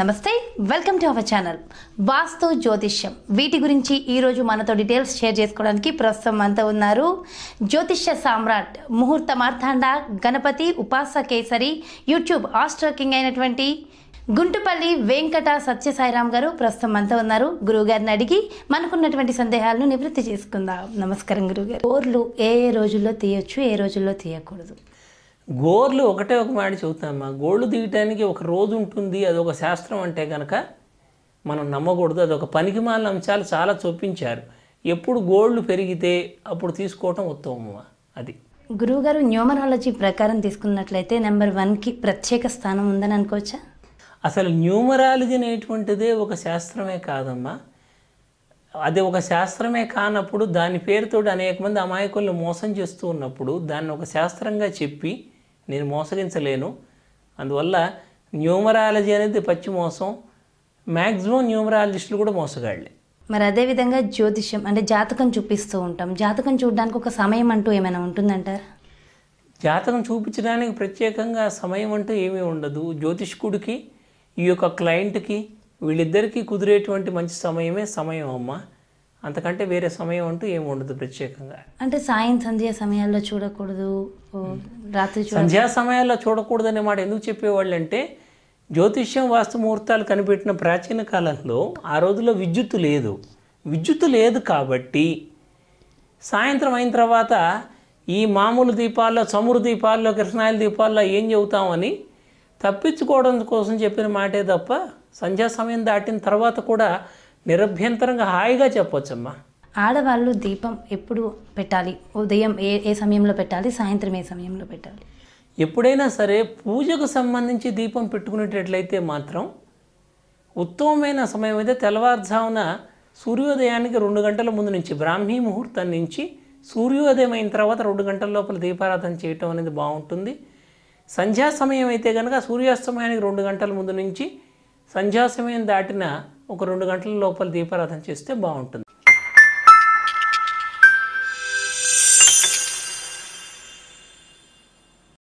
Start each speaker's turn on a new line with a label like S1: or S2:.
S1: నమస్తే welcome to our channel వాస్తు జ్యోతిష్యం వీటి గురించి ఈరోజు మనతో డీటెయిల్స్ షేర్ చేసుకోవడానికి ప్రస్తుతం మనతో ఉన్నారు జ్యోతిష్య సామ్రాట్ ముహూర్త మార్తాండ గణపతి ఉపాస కేసరి యూట్యూబ్ ఆస్ట్రో కింగ్ అయినటువంటి గుంటుపల్లి వెంకట సత్యసాయిరామ్ గారు ప్రస్తుతం అంతా ఉన్నారు గురువుగారిని అడిగి మనకున్నటువంటి సందేహాలను నివృత్తి చేసుకుందాం నమస్కారం గురువుగారు ఓర్లు ఏ ఏ రోజుల్లో తీయొచ్చు ఏ రోజుల్లో తీయకూడదు
S2: గోర్లు ఒకటే ఒక మాట చెబుతామా గోళ్ళు దిగటానికి ఒక రోజు ఉంటుంది అది ఒక శాస్త్రం అంటే కనుక మనం నమ్మకూడదు ఒక పనికి మాల అంశాలు చాలా చూపించారు ఎప్పుడు గోళ్ళు పెరిగితే అప్పుడు తీసుకోవటం ఉత్తమమా అది
S1: గురువుగారు న్యూమరాలజీ ప్రకారం తీసుకున్నట్లయితే నెంబర్ వన్కి ప్రత్యేక
S2: స్థానం ఉందని అనుకోవచ్చా అసలు న్యూమరాలజీ అనేటువంటిదే ఒక శాస్త్రమే కాదమ్మా అది ఒక శాస్త్రమే కానప్పుడు దాని పేరుతో అనేక మంది అమాయకులను మోసం చేస్తూ ఉన్నప్పుడు దాన్ని ఒక శాస్త్రంగా చెప్పి నేను మోసగించలేను అందువల్ల న్యూమరాలజీ అనేది పచ్చి మోసం మ్యాక్సిమం న్యూమరాలజిస్టులు కూడా మోసగాళ్ళే
S1: మరి అదేవిధంగా జ్యోతిష్యం అంటే జాతకం చూపిస్తూ ఉంటాం జాతకం చూడడానికి ఒక సమయం అంటూ ఏమైనా ఉంటుందంటారు
S2: జాతకం చూపించడానికి ప్రత్యేకంగా సమయం అంటూ ఏమీ ఉండదు జ్యోతిష్కుడికి ఈ యొక్క క్లయింట్కి వీళ్ళిద్దరికీ కుదిరేటువంటి మంచి సమయమే సమయం అమ్మ అంతకంటే వేరే సమయం అంటూ ఏమి ఉండదు ప్రత్యేకంగా
S1: అంటే సాయం సంధ్యా సమయాల్లో చూడకూడదు రాత్రి సంధ్యా
S2: సమయాల్లో చూడకూడదు అనే మాట ఎందుకు చెప్పేవాళ్ళు అంటే జ్యోతిష్యం వాస్తు ముహూర్తాలు కనిపెట్టిన ప్రాచీన కాలంలో ఆ రోజుల్లో విద్యుత్తు లేదు విద్యుత్తు లేదు కాబట్టి సాయంత్రం అయిన తర్వాత ఈ మామూలు దీపాల్లో చమురు దీపాల్లో కృష్ణాయిల దీపాల్లో ఏం చెబుతామని తప్పించుకోవడం కోసం చెప్పిన మాటే తప్ప సంధ్యా సమయం దాటిన తర్వాత కూడా నిరభ్యంతరంగా హాయిగా చెప్పొచ్చమ్మా
S1: ఆడవాళ్ళు దీపం ఎప్పుడు పెట్టాలి ఉదయం ఏ ఏ సమయంలో పెట్టాలి సాయంత్రం ఏ సమయంలో పెట్టాలి
S2: ఎప్పుడైనా సరే పూజకు సంబంధించి దీపం పెట్టుకునేటట్లయితే మాత్రం ఉత్తమమైన సమయం అయితే తెల్లవారుజామున సూర్యోదయానికి రెండు గంటల ముందు నుంచి బ్రాహ్మీ ముహూర్తం నుంచి సూర్యోదయం అయిన తర్వాత రెండు గంటల లోపల దీపారాధన చేయటం అనేది బాగుంటుంది సంధ్యా సమయం అయితే కనుక సూర్యాస్తమయానికి రెండు గంటల ముందు నుంచి సంధ్యా సమయం దాటిన ఒక రెండు గంటల లోపల దీపారాధన చేస్తే బాగుంటుంది